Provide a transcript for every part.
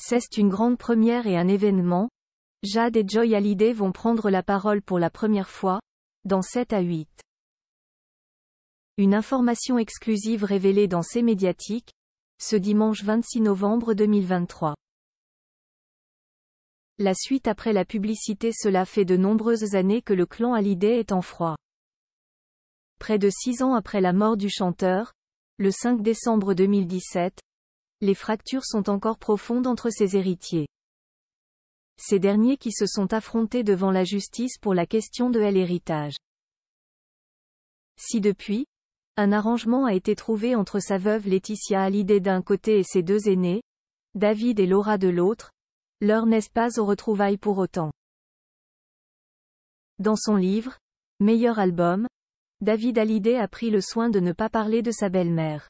C'est une grande première et un événement. Jade et Joy Hallyday vont prendre la parole pour la première fois, dans 7 à 8. Une information exclusive révélée dans ces médiatiques, ce dimanche 26 novembre 2023. La suite après la publicité Cela fait de nombreuses années que le clan Hallyday est en froid. Près de six ans après la mort du chanteur, le 5 décembre 2017, les fractures sont encore profondes entre ses héritiers. Ces derniers qui se sont affrontés devant la justice pour la question de l'héritage. Si depuis, un arrangement a été trouvé entre sa veuve Laetitia Hallyday d'un côté et ses deux aînés, David et Laura de l'autre, leur n'est-ce pas aux retrouvailles pour autant. Dans son livre, Meilleur album, David Hallyday a pris le soin de ne pas parler de sa belle-mère.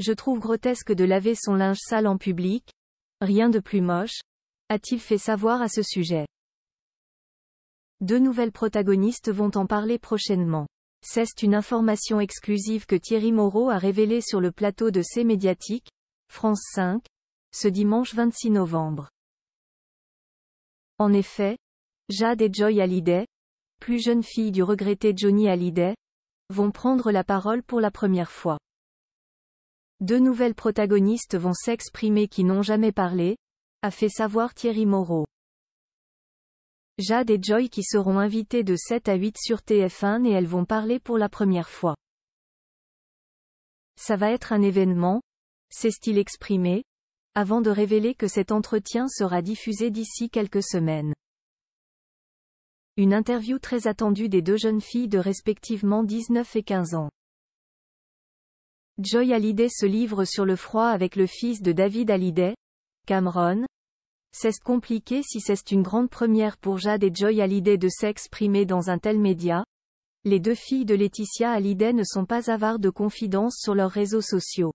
Je trouve grotesque de laver son linge sale en public. Rien de plus moche. A-t-il fait savoir à ce sujet Deux nouvelles protagonistes vont en parler prochainement. C'est une information exclusive que Thierry Moreau a révélée sur le plateau de C Médiatique, France 5, ce dimanche 26 novembre. En effet, Jade et Joy Hallyday, plus jeune fille du regretté Johnny Hallyday, vont prendre la parole pour la première fois. Deux nouvelles protagonistes vont s'exprimer qui n'ont jamais parlé, a fait savoir Thierry Moreau. Jade et Joy qui seront invitées de 7 à 8 sur TF1 et elles vont parler pour la première fois. Ça va être un événement, s'est-il exprimé, avant de révéler que cet entretien sera diffusé d'ici quelques semaines. Une interview très attendue des deux jeunes filles de respectivement 19 et 15 ans. Joy Hallyday se livre sur le froid avec le fils de David Hallyday, Cameron. C'est compliqué si c'est une grande première pour Jade et Joy Hallyday de s'exprimer dans un tel média. Les deux filles de Laetitia Hallyday ne sont pas avares de confidences sur leurs réseaux sociaux.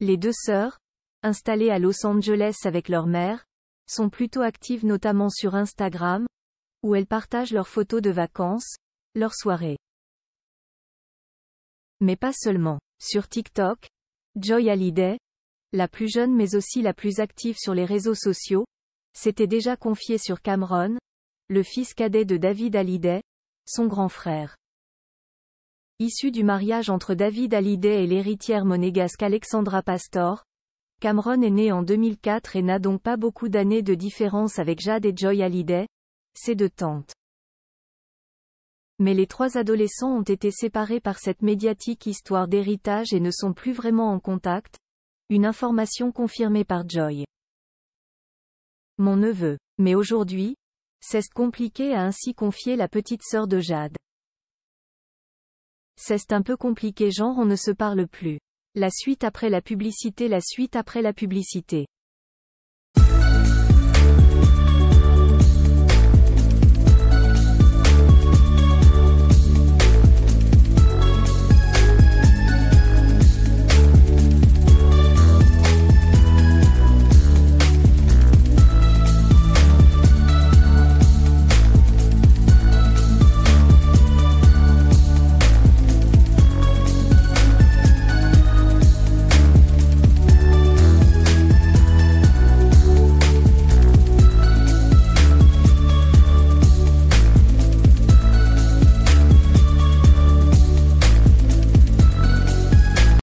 Les deux sœurs, installées à Los Angeles avec leur mère, sont plutôt actives notamment sur Instagram, où elles partagent leurs photos de vacances, leurs soirées. Mais pas seulement. Sur TikTok, Joy Hallyday, la plus jeune mais aussi la plus active sur les réseaux sociaux, s'était déjà confiée sur Cameron, le fils cadet de David Hallyday, son grand frère. Issu du mariage entre David Hallyday et l'héritière monégasque Alexandra Pastor, Cameron est né en 2004 et n'a donc pas beaucoup d'années de différence avec Jade et Joy Hallyday, ses deux tantes mais les trois adolescents ont été séparés par cette médiatique histoire d'héritage et ne sont plus vraiment en contact, une information confirmée par Joy. Mon neveu. Mais aujourd'hui, c'est compliqué a ainsi confié la petite sœur de Jade. C'est un peu compliqué genre on ne se parle plus. La suite après la publicité La suite après la publicité.